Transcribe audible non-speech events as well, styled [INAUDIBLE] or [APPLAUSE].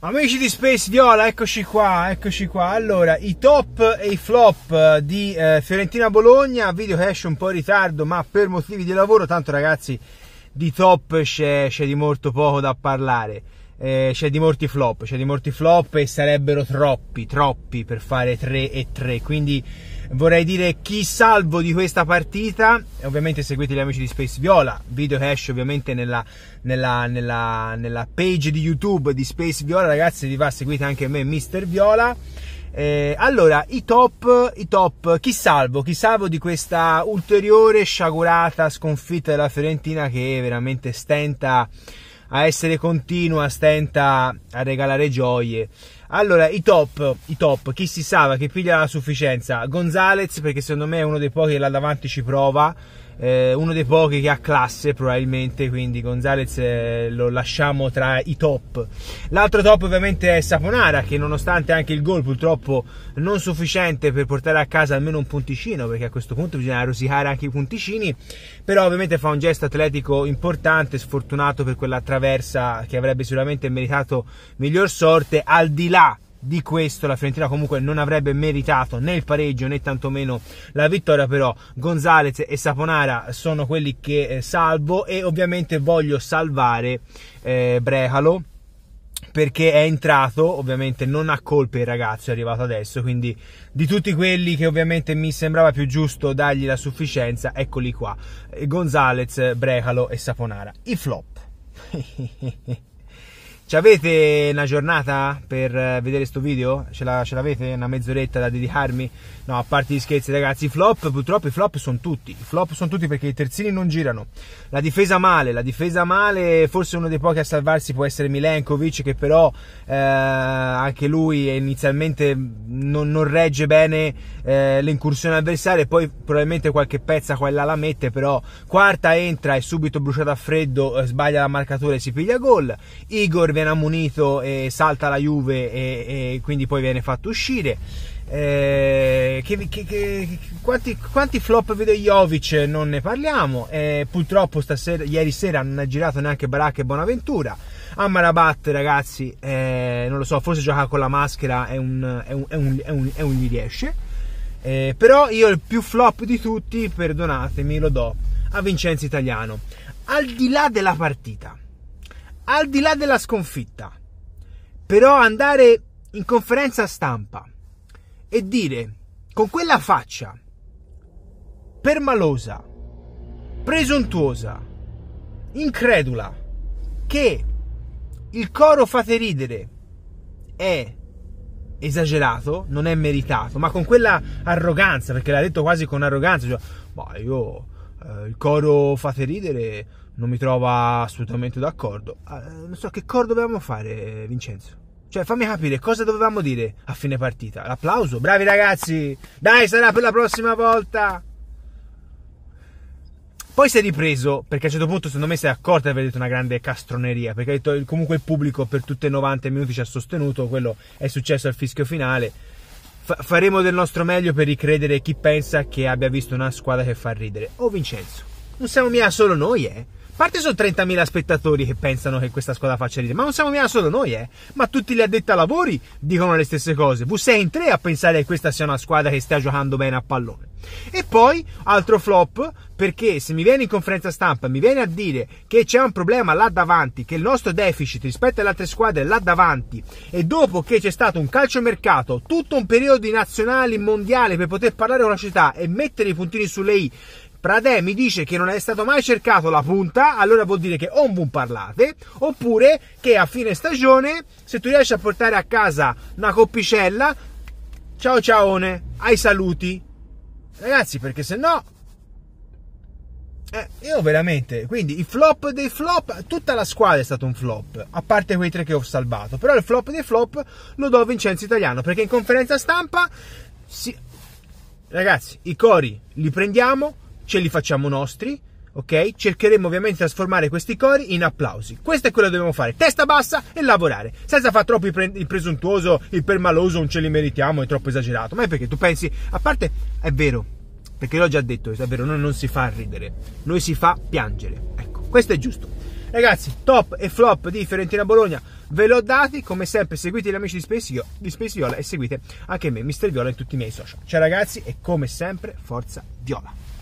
Amici di Space Diola, eccoci qua, eccoci qua. Allora, i top e i flop eh, di eh, Fiorentina Bologna, video che esce un po' in ritardo, ma per motivi di lavoro, tanto ragazzi, di top c'è, c'è di molto poco da parlare eh, c'è di molti flop, c'è di molti flop e sarebbero troppi, troppi per fare 3 e 3. Quindi vorrei dire chi salvo di questa partita. Ovviamente seguite gli amici di Space Viola, video che esce ovviamente nella, nella, nella, nella page di YouTube di Space Viola, ragazzi, vi va seguite anche me, Mister Viola. Eh, allora, i top, i top, chi salvo? Chi salvo di questa ulteriore sciagurata sconfitta della Fiorentina che veramente stenta a essere continua, stenta a regalare gioie. Allora, i top, i top, chi si salva, chi piglia la sufficienza? Gonzalez, perché secondo me è uno dei pochi che là davanti ci prova eh, uno dei pochi che ha classe probabilmente, quindi Gonzalez eh, lo lasciamo tra i top. L'altro top ovviamente è Saponara che nonostante anche il gol purtroppo non sufficiente per portare a casa almeno un punticino, perché a questo punto bisogna rosicare anche i punticini, però ovviamente fa un gesto atletico importante, sfortunato per quella traversa che avrebbe sicuramente meritato miglior sorte al di là di questo la Fiorentina comunque non avrebbe meritato né il pareggio né tantomeno la vittoria però Gonzalez e Saponara sono quelli che eh, salvo e ovviamente voglio salvare eh, Brehalo perché è entrato, ovviamente non ha colpe il ragazzo, è arrivato adesso, quindi di tutti quelli che ovviamente mi sembrava più giusto dargli la sufficienza, eccoli qua, Gonzalez, Brehalo e Saponara, i flop. [LAUGHS] Ci avete una giornata per eh, vedere questo video? Ce, la, ce l'avete? Una mezz'oretta da dedicarmi? No, a parte gli scherzi ragazzi, i flop, purtroppo i flop sono tutti. I flop sono tutti perché i terzini non girano. La difesa male, la difesa male, forse uno dei pochi a salvarsi può essere Milenkovic che però eh, anche lui inizialmente non, non regge bene eh, l'incursione avversaria e poi probabilmente qualche pezza qua e là la mette, però quarta entra e subito bruciata a freddo, eh, sbaglia la marcatura e si piglia gol. Igor viene ammunito e salta la Juve e, e quindi poi viene fatto uscire. Eh, che, che, che, quanti, quanti, flop vede Jovic non ne parliamo eh, purtroppo stasera, ieri sera non ha girato neanche Baracca e Bonaventura Amarabat ragazzi eh, non lo so forse gioca con la maschera e un, è un, è un, è un, è un gli riesce eh, però io il più flop di tutti perdonatemi lo do a Vincenzo Italiano al di là della partita al di là della sconfitta, però andare in conferenza stampa e dire con quella faccia permalosa, presuntuosa, incredula, che il coro fate ridere è esagerato, non è meritato, ma con quella arroganza, perché l'ha detto quasi con arroganza, cioè, ma io eh, il coro fate ridere non mi trova assolutamente d'accordo. Ah, non so che cor dovevamo fare, Vincenzo. Cioè, fammi capire cosa dovevamo dire a fine partita. L'applauso, bravi ragazzi! Dai, sarà per la prossima volta! Poi si è ripreso, perché a un certo punto secondo me si è accorto di aver detto una grande castroneria, perché comunque il pubblico per tutte i 90 minuti ci ha sostenuto, quello è successo al fischio finale. Fa- faremo del nostro meglio per ricredere chi pensa che abbia visto una squadra che fa ridere. Oh Vincenzo, non siamo mia solo noi, eh! parte sono 30.000 spettatori che pensano che questa squadra faccia ridere, ma non siamo mica solo noi, eh. Ma tutti gli addetti a lavori dicono le stesse cose. V6 in 3 a pensare che questa sia una squadra che stia giocando bene a pallone. E poi, altro flop, perché se mi viene in conferenza stampa, mi viene a dire che c'è un problema là davanti, che il nostro deficit rispetto alle altre squadre è là davanti, e dopo che c'è stato un calciomercato, tutto un periodo di nazionali, mondiali, per poter parlare con la città e mettere i puntini sulle i, Pradè mi dice che non è stato mai cercato la punta, allora vuol dire che o non parlate, oppure che a fine stagione, se tu riesci a portare a casa una coppicella, ciao ciaone, ai saluti. Ragazzi, perché se no... Eh, io veramente, quindi il flop dei flop, tutta la squadra è stato un flop, a parte quei tre che ho salvato, però il flop dei flop lo do a Vincenzo Italiano, perché in conferenza stampa... Si... Ragazzi, i cori li prendiamo, ce li facciamo nostri, ok? Cercheremo ovviamente di trasformare questi cori in applausi. Questo è quello che dobbiamo fare, testa bassa e lavorare, senza fare troppo il, pre- il presuntuoso, il permaloso, non ce li meritiamo, è troppo esagerato. Ma è perché tu pensi, a parte è vero, perché l'ho già detto, è vero, noi non si fa ridere, noi si fa piangere. Ecco, questo è giusto. Ragazzi, top e flop di Fiorentina Bologna ve l'ho dati. Come sempre, seguite gli amici di Space, Io, di Space Viola e seguite anche me, Mister Viola, in tutti i miei social. Ciao ragazzi e come sempre, forza Viola!